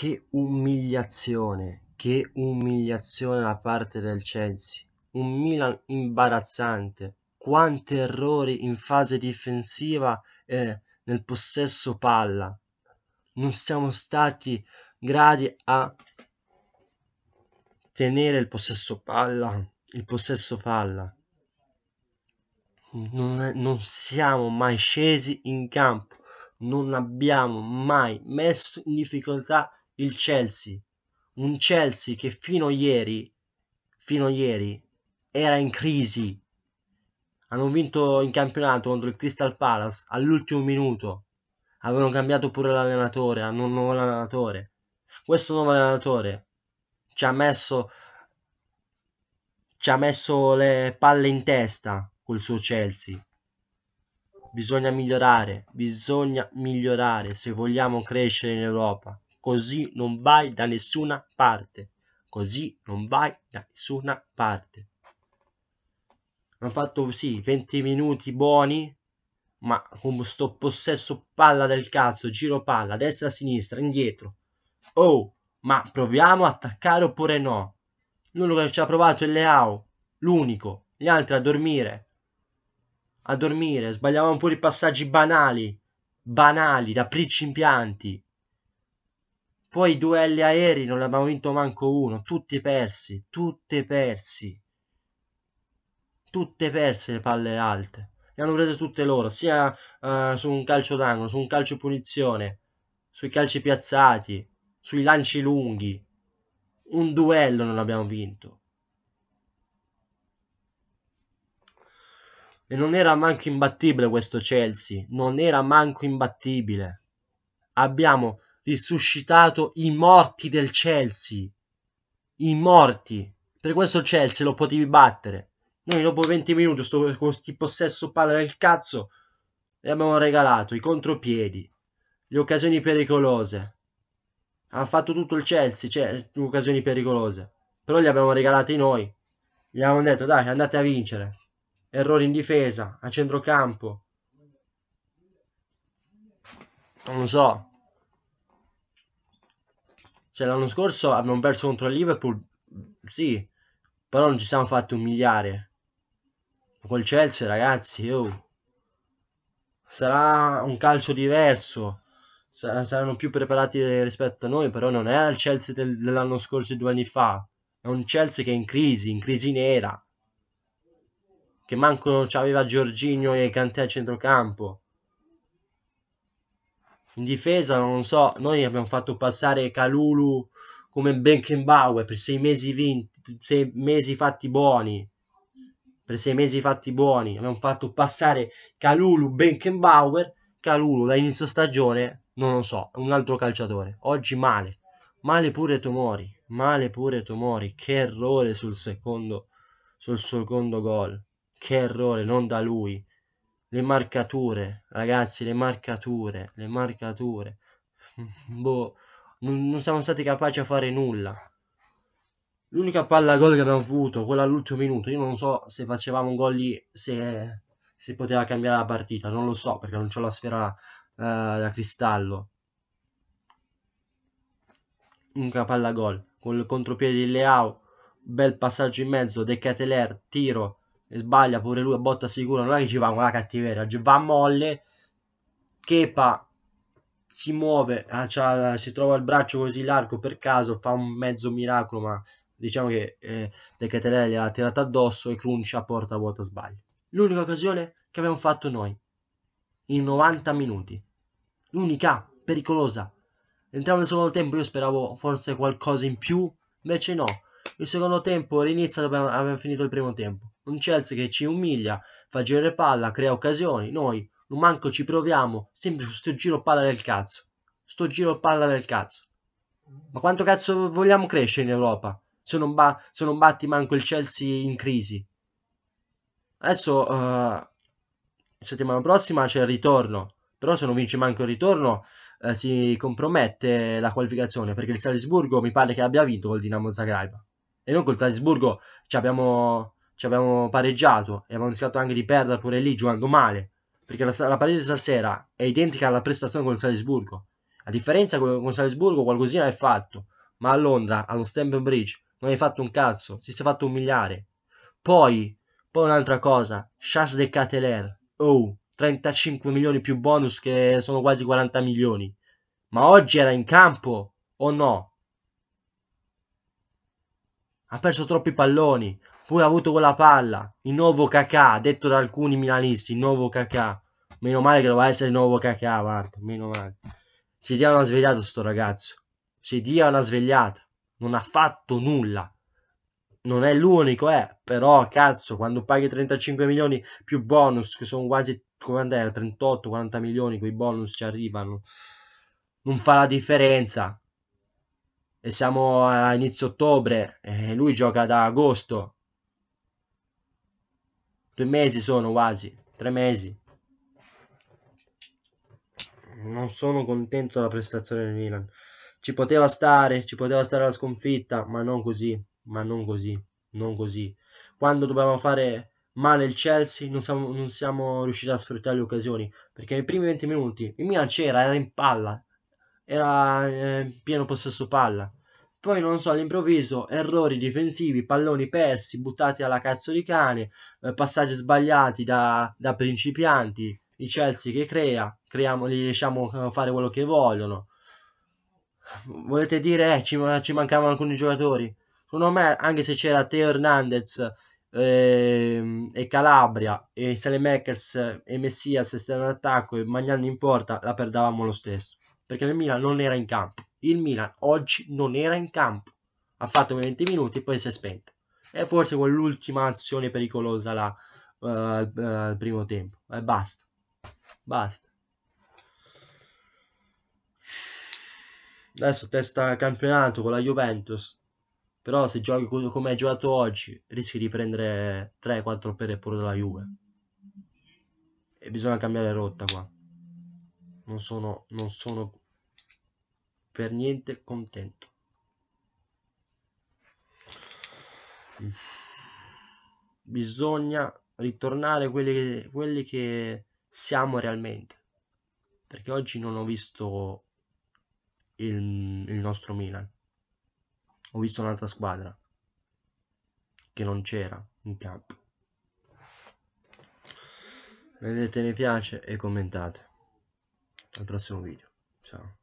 Che umiliazione, che umiliazione da parte del Chelsea. Un Milan imbarazzante. Quanti errori in fase difensiva e nel possesso palla. Non siamo stati gradi a tenere il possesso palla. Il possesso palla. Non, è, non, siamo mai scesi in campo, non abbiamo mai messo in difficoltà il Chelsea, un Chelsea che fino ieri, fino ieri era in crisi. Hanno vinto in campionato contro il Crystal Palace all'ultimo minuto. Avevano cambiato pure l'allenatore, hanno un nuovo allenatore. Questo nuovo allenatore ci ha messo ci ha messo le palle in testa col suo Chelsea. Bisogna migliorare, bisogna migliorare se vogliamo crescere in Europa. Così non vai da nessuna parte. Così non vai da nessuna parte. Hanno fatto sì 20 minuti buoni, ma con sto possesso palla del cazzo, giro palla, destra, sinistra, indietro. Oh, ma proviamo a attaccare oppure no? L'unico che ci ha provato è Leao, l'unico, gli altri a dormire. A dormire, sbagliavamo pure i passaggi banali, banali, da pricci principianti. Poi i duelli aerei non ne abbiamo vinto manco uno, tutti persi, tutte persi. Tutte perse le palle alte. Le hanno prese tutte loro, sia uh, su un calcio d'angolo, su un calcio punizione, sui calci piazzati, sui lanci lunghi. Un duello non abbiamo vinto. E non era manco imbattibile questo Chelsea, non era manco imbattibile. Abbiamo risuscitato i morti del Chelsea. I morti. Per questo il Chelsea lo potevi battere. Noi dopo 20 minuti sto, con questi possesso palla del cazzo e abbiamo regalato i contropiedi, le occasioni pericolose. Ha fatto tutto il Chelsea, cioè occasioni pericolose. Però li abbiamo regalati noi. Gli abbiamo detto dai andate a vincere. Errori in difesa, a centrocampo. Non lo so, cioè l'anno scorso abbiamo perso contro il Liverpool, sì, però non ci siamo fatti umiliare. Col Chelsea, ragazzi, oh. sarà un calcio diverso. saranno più preparati rispetto a noi, però non era il Chelsea del- dell'anno scorso e due anni fa. È un Chelsea che è in crisi, in crisi nera. Che manco aveva Giorginio e Cantè a centrocampo in difesa non so, noi abbiamo fatto passare Calulu come Beckenbauer per sei mesi, vinti, sei mesi fatti buoni per sei mesi fatti buoni abbiamo fatto passare Calulu Beckenbauer Calulu da inizio stagione non lo so, un altro calciatore oggi male, male pure Tomori male pure Tomori che errore sul secondo sul secondo gol che errore non da lui le marcature, ragazzi, le marcature, le marcature. boh, non, non, siamo stati capaci a fare nulla. L'unica palla gol che abbiamo avuto, quella all'ultimo minuto, io non so se facevamo un gol lì, se, se poteva cambiare la partita, non lo so perché non ho la sfera uh, da cristallo. Unica palla gol, con il contropiede di Leao, bel passaggio in mezzo, Decateler, tiro, e sbaglia pure lui a botta sicura, non è che ci va con la cattiveria, va a molle, Kepa si muove, ah, si trova il braccio così largo per caso, fa un mezzo miracolo, ma diciamo che eh, De Ketelelli l'ha tirata addosso e Crunch a porta a vuota sbaglia. L'unica occasione che abbiamo fatto noi, in 90 minuti, l'unica, pericolosa. Entriamo nel secondo tempo, io speravo forse qualcosa in più, invece no, il secondo tempo rinizia dopo abbiamo finito il primo tempo. Un Chelsea che ci umilia, fa girare palla, crea occasioni. Noi, non manco ci proviamo, sempre su sto giro palla del cazzo. Sto giro palla del cazzo. Ma quanto cazzo vogliamo crescere in Europa? Se non, ba- se non batti manco il Chelsea in crisi. Adesso, uh, settimana prossima c'è il ritorno. Però se non vince manco il ritorno, eh, si compromette la qualificazione. Perché il Salisburgo mi pare che abbia vinto col Dinamo Zagreb. E noi col Salisburgo ci abbiamo, ci abbiamo pareggiato e abbiamo rischiato anche di perdere pure lì giocando male. Perché la, la pareggio stasera è identica alla prestazione con il Salisburgo. A differenza con, con Salisburgo qualcosina hai fatto. Ma a Londra, allo Stamford Bridge, non hai fatto un cazzo. ti sei fatto umiliare. Poi, poi un'altra cosa. Chasse de Cateler. Oh, 35 milioni più bonus che sono quasi 40 milioni. Ma oggi era in campo o no? ha perso troppi palloni, poi ha avuto quella palla, il nuovo Kakà, detto da alcuni milanisti, il nuovo Kakà. Meno male che lo va a essere il nuovo Kakà, guarda, meno male. Si dia una svegliata sto ragazzo. Si dia una svegliata. Non ha fatto nulla. Non è l'unico, eh, però cazzo, quando paghi 35 milioni più bonus, che sono quasi 38-40 milioni, quei bonus ci arrivano. Non fa la differenza e siamo a inizio ottobre e lui gioca da agosto. Due mesi sono quasi, tre mesi. Non sono contento della prestazione del Milan. Ci poteva stare, ci poteva stare la sconfitta, ma non così, ma non così, non così. Quando dobbiamo fare male il Chelsea non siamo, non siamo riusciti a sfruttare le occasioni perché nei primi 20 minuti il Milan c'era, era in palla era eh, pieno possesso palla. Poi non so, all'improvviso errori difensivi, palloni persi, buttati alla cazzo di cane, eh, passaggi sbagliati da, da, principianti, i Chelsea che crea, creiamo, li lasciamo eh, fare quello che vogliono. Volete dire, eh, ci, ci mancavano alcuni giocatori? Secondo me, anche se c'era Teo Hernandez ehm, e Calabria e Salemakers e Messias esterno d'attacco e Magnani in porta la perdavamo lo stesso perché il Milan non era in campo. Il Milan oggi non era in campo. Ha fatto 20 minuti e poi si è spento. E forse quell'ultima azione pericolosa là uh, uh, al primo tempo. E eh, basta. Basta. Adesso testa campionato con la Juventus. Però se giochi come hai giocato oggi, rischi di prendere 3-4 pere pure dalla Juve. E bisogna cambiare rotta qua. Non sono, non sono per niente contento. Bisogna ritornare quelli che, quelli che siamo realmente, perché oggi non ho visto il, il nostro Milan, ho visto un'altra squadra che non c'era in campo. Vedete mi piace e commentate. Al prossimo video. Ciao.